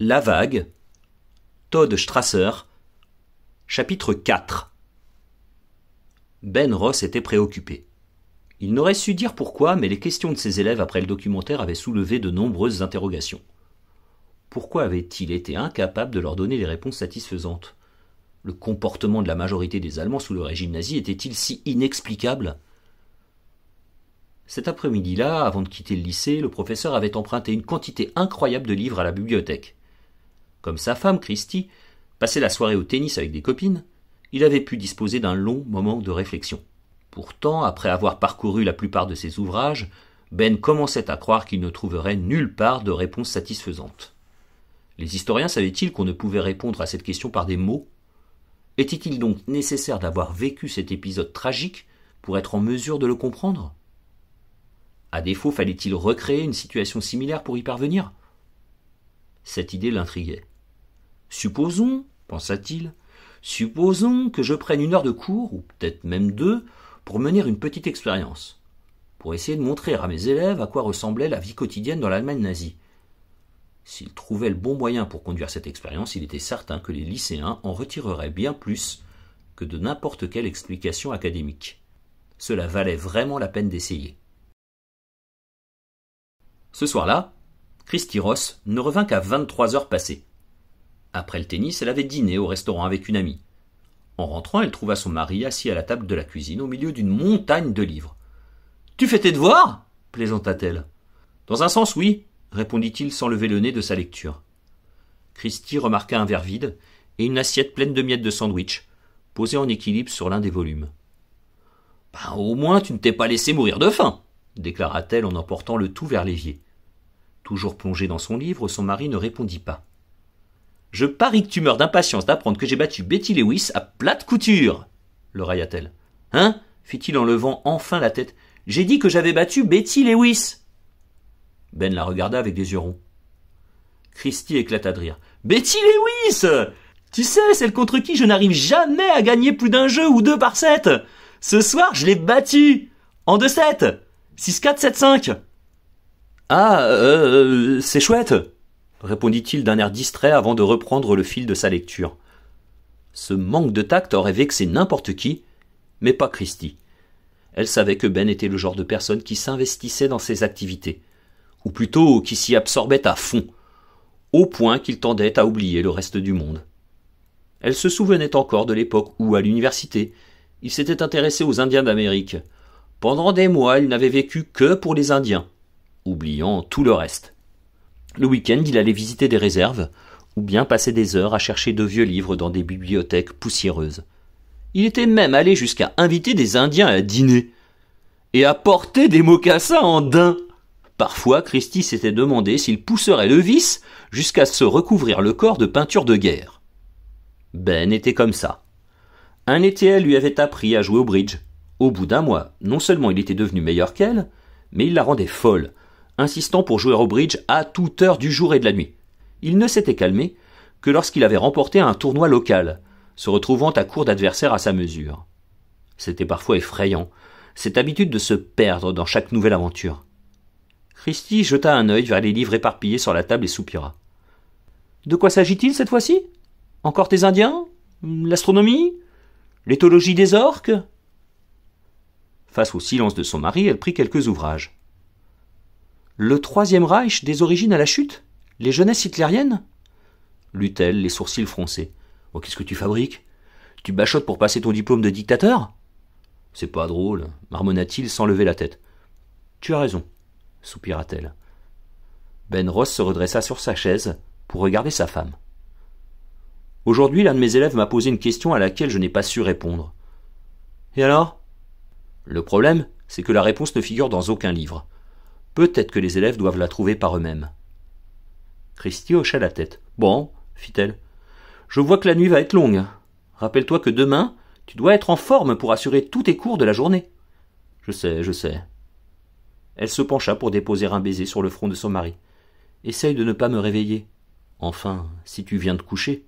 La Vague, Todd Strasser, chapitre 4 Ben Ross était préoccupé. Il n'aurait su dire pourquoi, mais les questions de ses élèves après le documentaire avaient soulevé de nombreuses interrogations. Pourquoi avait-il été incapable de leur donner les réponses satisfaisantes Le comportement de la majorité des Allemands sous le régime nazi était-il si inexplicable Cet après-midi-là, avant de quitter le lycée, le professeur avait emprunté une quantité incroyable de livres à la bibliothèque comme sa femme Christy passait la soirée au tennis avec des copines, il avait pu disposer d'un long moment de réflexion. Pourtant, après avoir parcouru la plupart de ses ouvrages, Ben commençait à croire qu'il ne trouverait nulle part de réponse satisfaisante. Les historiens savaient-ils qu'on ne pouvait répondre à cette question par des mots Était-il donc nécessaire d'avoir vécu cet épisode tragique pour être en mesure de le comprendre À défaut, fallait-il recréer une situation similaire pour y parvenir Cette idée l'intriguait. Supposons, pensa-t-il, supposons que je prenne une heure de cours, ou peut-être même deux, pour mener une petite expérience, pour essayer de montrer à mes élèves à quoi ressemblait la vie quotidienne dans l'Allemagne nazie. S'il trouvait le bon moyen pour conduire cette expérience, il était certain que les lycéens en retireraient bien plus que de n'importe quelle explication académique. Cela valait vraiment la peine d'essayer. Ce soir-là, Christy Ross ne revint qu'à vingt-trois heures passées. Après le tennis, elle avait dîné au restaurant avec une amie. En rentrant, elle trouva son mari assis à la table de la cuisine au milieu d'une montagne de livres. Tu fais tes devoirs plaisanta-t-elle. Dans un sens, oui, répondit-il sans lever le nez de sa lecture. Christie remarqua un verre vide et une assiette pleine de miettes de sandwich, posée en équilibre sur l'un des volumes. Ben, au moins, tu ne t'es pas laissé mourir de faim, déclara-t-elle en emportant le tout vers l'évier. Toujours plongé dans son livre, son mari ne répondit pas. Je parie que tu meurs d'impatience d'apprendre que j'ai battu Betty Lewis à plate couture, le railla-t-elle. Hein fit-il en levant enfin la tête. J'ai dit que j'avais battu Betty Lewis. Ben la regarda avec des yeux ronds. Christie éclata de rire. Betty Lewis Tu sais, celle contre qui je n'arrive jamais à gagner plus d'un jeu ou deux par sept Ce soir, je l'ai battue En deux sept Six-quatre-sept-cinq »« Ah, euh, euh, c'est chouette répondit-il d'un air distrait avant de reprendre le fil de sa lecture. Ce manque de tact aurait vexé n'importe qui, mais pas Christie. Elle savait que Ben était le genre de personne qui s'investissait dans ses activités, ou plutôt qui s'y absorbait à fond, au point qu'il tendait à oublier le reste du monde. Elle se souvenait encore de l'époque où, à l'université, il s'était intéressé aux Indiens d'Amérique. Pendant des mois, il n'avait vécu que pour les Indiens, oubliant tout le reste. Le week-end, il allait visiter des réserves, ou bien passer des heures à chercher de vieux livres dans des bibliothèques poussiéreuses. Il était même allé jusqu'à inviter des Indiens à dîner, et à porter des mocassins en daim. Parfois, Christie s'était demandé s'il pousserait le vice jusqu'à se recouvrir le corps de peinture de guerre. Ben était comme ça. Un été, lui avait appris à jouer au bridge. Au bout d'un mois, non seulement il était devenu meilleur qu'elle, mais il la rendait folle, insistant pour jouer au bridge à toute heure du jour et de la nuit. Il ne s'était calmé que lorsqu'il avait remporté un tournoi local, se retrouvant à court d'adversaires à sa mesure. C'était parfois effrayant, cette habitude de se perdre dans chaque nouvelle aventure. Christy jeta un œil vers les livres éparpillés sur la table et soupira. De quoi s'agit-il cette fois-ci Encore tes Indiens L'astronomie L'éthologie des orques Face au silence de son mari, elle prit quelques ouvrages. Le Troisième Reich des origines à la chute Les jeunesses hitlériennes Lut-elle les sourcils froncés. Oh, qu'est-ce que tu fabriques Tu bachotes pour passer ton diplôme de dictateur C'est pas drôle, marmonna-t-il sans lever la tête. Tu as raison, soupira-t-elle. Ben Ross se redressa sur sa chaise pour regarder sa femme. Aujourd'hui, l'un de mes élèves m'a posé une question à laquelle je n'ai pas su répondre. Et alors Le problème, c'est que la réponse ne figure dans aucun livre. Peut-être que les élèves doivent la trouver par eux-mêmes. Christie hocha la tête. Bon, fit-elle. Je vois que la nuit va être longue. Rappelle-toi que demain, tu dois être en forme pour assurer tous tes cours de la journée. Je sais, je sais. Elle se pencha pour déposer un baiser sur le front de son mari. Essaye de ne pas me réveiller. Enfin, si tu viens de coucher.